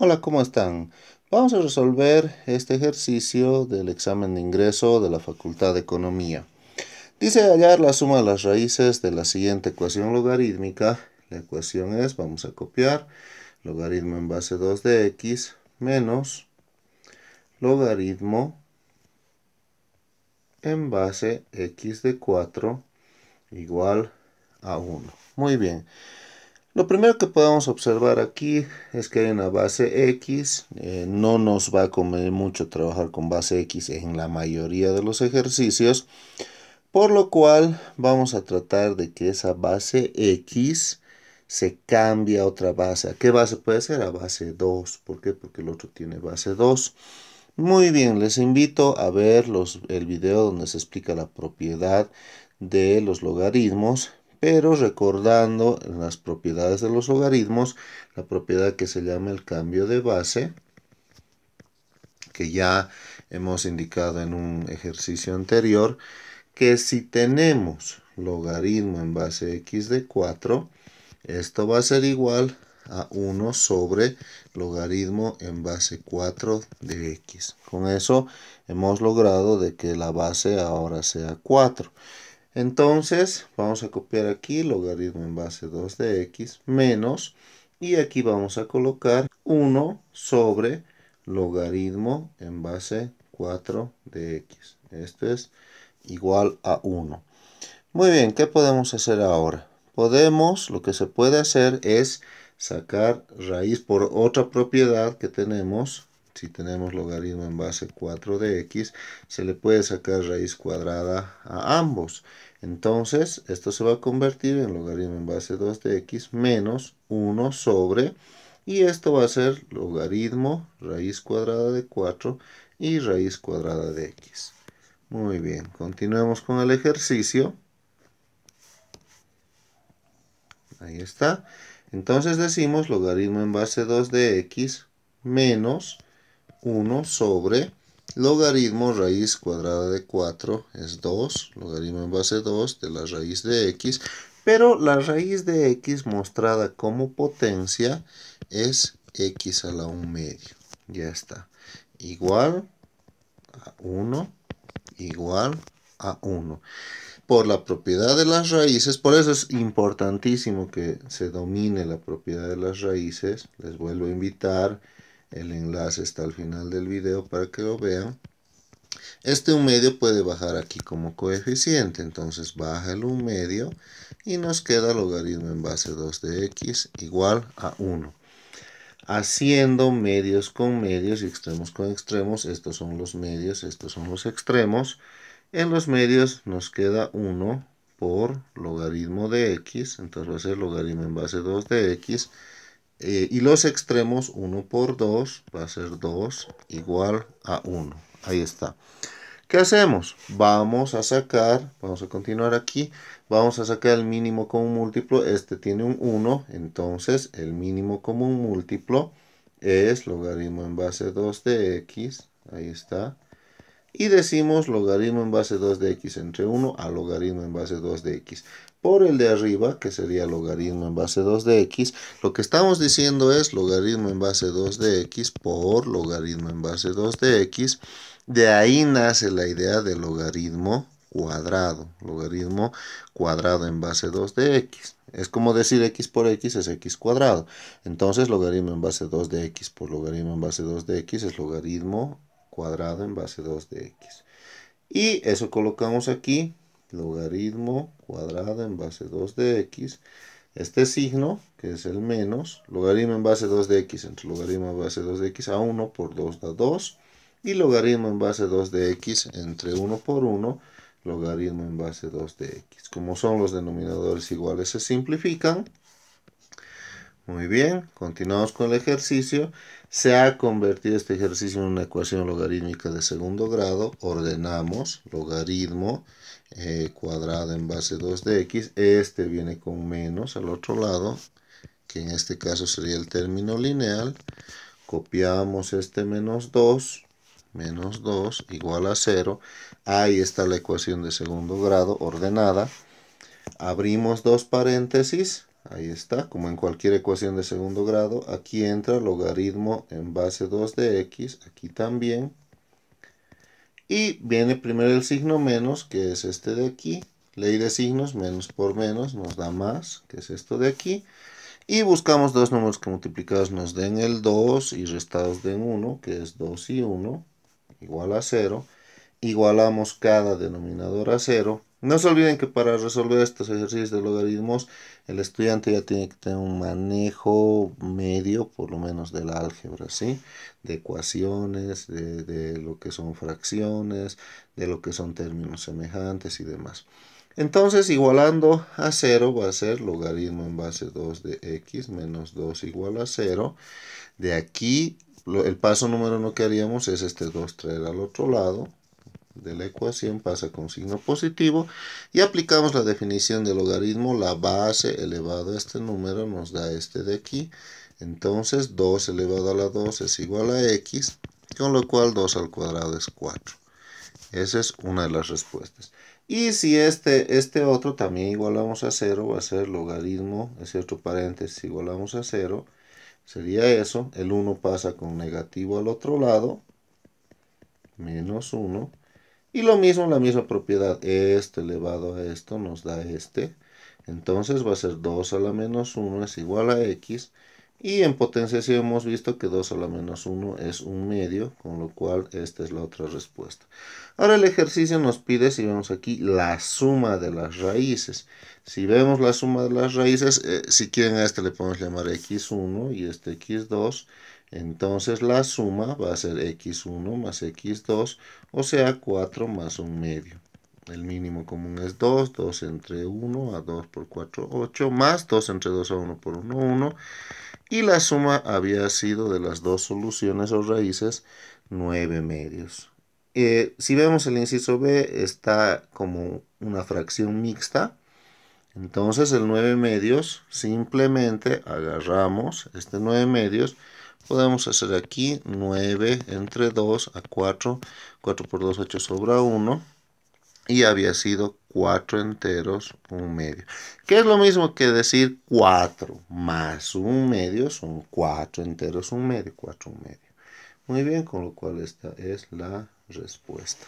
Hola, ¿cómo están? Vamos a resolver este ejercicio del examen de ingreso de la Facultad de Economía. Dice hallar la suma de las raíces de la siguiente ecuación logarítmica. La ecuación es, vamos a copiar, logaritmo en base 2 de x menos logaritmo en base x de 4 igual a 1. Muy bien. Lo primero que podemos observar aquí es que hay una base X, eh, no nos va a comer mucho trabajar con base X en la mayoría de los ejercicios, por lo cual vamos a tratar de que esa base X se cambie a otra base. ¿A qué base puede ser? A base 2. ¿Por qué? Porque el otro tiene base 2. Muy bien, les invito a ver el video donde se explica la propiedad de los logaritmos pero recordando las propiedades de los logaritmos, la propiedad que se llama el cambio de base, que ya hemos indicado en un ejercicio anterior, que si tenemos logaritmo en base x de 4, esto va a ser igual a 1 sobre logaritmo en base 4 de x. Con eso hemos logrado de que la base ahora sea 4. Entonces vamos a copiar aquí logaritmo en base 2 de x menos y aquí vamos a colocar 1 sobre logaritmo en base 4 de x. Esto es igual a 1. Muy bien, ¿qué podemos hacer ahora? Podemos, lo que se puede hacer es sacar raíz por otra propiedad que tenemos si tenemos logaritmo en base 4 de x, se le puede sacar raíz cuadrada a ambos. Entonces, esto se va a convertir en logaritmo en base 2 de x menos 1 sobre, y esto va a ser logaritmo raíz cuadrada de 4 y raíz cuadrada de x. Muy bien, continuemos con el ejercicio. Ahí está. Entonces decimos logaritmo en base 2 de x menos 1 sobre logaritmo raíz cuadrada de 4 es 2, logaritmo en base 2 de la raíz de x, pero la raíz de x mostrada como potencia es x a la 1 medio. Ya está. Igual a 1, igual a 1 por la propiedad de las raíces, por eso es importantísimo que se domine la propiedad de las raíces, les vuelvo a invitar, el enlace está al final del video para que lo vean. Este 1 medio puede bajar aquí como coeficiente, entonces baja el 1 medio y nos queda logaritmo en base 2 de x igual a 1. Haciendo medios con medios y extremos con extremos, estos son los medios, estos son los extremos. En los medios nos queda 1 por logaritmo de x, entonces va a ser logaritmo en base 2 de x eh, y los extremos 1 por 2 va a ser 2 igual a 1. Ahí está. ¿Qué hacemos? Vamos a sacar, vamos a continuar aquí, vamos a sacar el mínimo común múltiplo. Este tiene un 1, entonces el mínimo común múltiplo es logaritmo en base 2 de x. Ahí está y decimos logaritmo en base 2 de x entre 1 a logaritmo en base 2 de x. Por el de arriba, que sería logaritmo en base 2 de x, lo que estamos diciendo es logaritmo en base 2 de x por logaritmo en base 2 de x. De ahí nace la idea de logaritmo cuadrado, logaritmo cuadrado en base 2 de x. Es como decir x por x es x cuadrado. Entonces logaritmo en base 2 de x por logaritmo en base 2 de x es logaritmo cuadrado en base 2 de x. Y eso colocamos aquí, logaritmo cuadrado en base 2 de x. Este signo, que es el menos, logaritmo en base 2 de x entre logaritmo en base 2 de x a 1 por 2 da 2. Y logaritmo en base 2 de x entre 1 por 1, logaritmo en base 2 de x. Como son los denominadores iguales, se simplifican. Muy bien, continuamos con el ejercicio. Se ha convertido este ejercicio en una ecuación logarítmica de segundo grado. Ordenamos logaritmo eh, cuadrado en base 2 de x. Este viene con menos al otro lado, que en este caso sería el término lineal. Copiamos este menos 2, menos 2 igual a 0. Ahí está la ecuación de segundo grado ordenada. Abrimos dos paréntesis Ahí está, como en cualquier ecuación de segundo grado, aquí entra logaritmo en base 2 de x, aquí también. Y viene primero el signo menos, que es este de aquí. Ley de signos, menos por menos, nos da más, que es esto de aquí. Y buscamos dos números que multiplicados nos den el 2 y restados den 1, que es 2 y 1, igual a 0. Igualamos cada denominador a 0 no se olviden que para resolver estos ejercicios de logaritmos, el estudiante ya tiene que tener un manejo medio, por lo menos del álgebra, ¿sí? De ecuaciones, de, lo que son fracciones, de lo que son términos semejantes y demás. Entonces, igualando a 0 va a ser logaritmo en base 2 de x menos 2 igual a 0. De aquí, el paso número 1 que haríamos es este 2 traer al otro lado de la ecuación pasa con signo positivo y aplicamos la definición de logaritmo, la base elevado a este número nos da este de aquí, entonces 2 elevado a la 2 es igual a x, con lo cual 2 al cuadrado es 4. Esa es una de las respuestas. Y si este, este otro también igualamos a 0, va a ser logaritmo, es cierto, paréntesis, igualamos a 0, sería eso, el 1 pasa con negativo al otro lado, menos 1, y lo mismo, la misma propiedad, esto elevado a esto nos da este. Entonces va a ser 2 a la menos 1 es igual a x y en potenciación hemos visto que 2 a la menos 1 es un medio, con lo cual esta es la otra respuesta. Ahora el ejercicio nos pide, si vemos aquí, la suma de las raíces. Si vemos la suma de las raíces, eh, si quieren a este le podemos llamar x1 y este x2. Entonces la suma va a ser x1 más x2, o sea 4 más un medio. El mínimo común es 2, 2 entre 1 a 2 por 4, 8, más 2 entre 2 a 1 por 1, 1 y la suma había sido de las dos soluciones o raíces 9 medios. Eh, si vemos el inciso B está como una fracción mixta, entonces el 9 medios simplemente agarramos este 9 medios, podemos hacer aquí 9 entre 2 a 4, 4 por 2 8 sobra 1, y había sido 4 enteros, 1 medio. ¿Qué es lo mismo que decir 4 más 1 medio? Son 4 enteros, 1 medio, 4, 1 medio. Muy bien, con lo cual esta es la respuesta.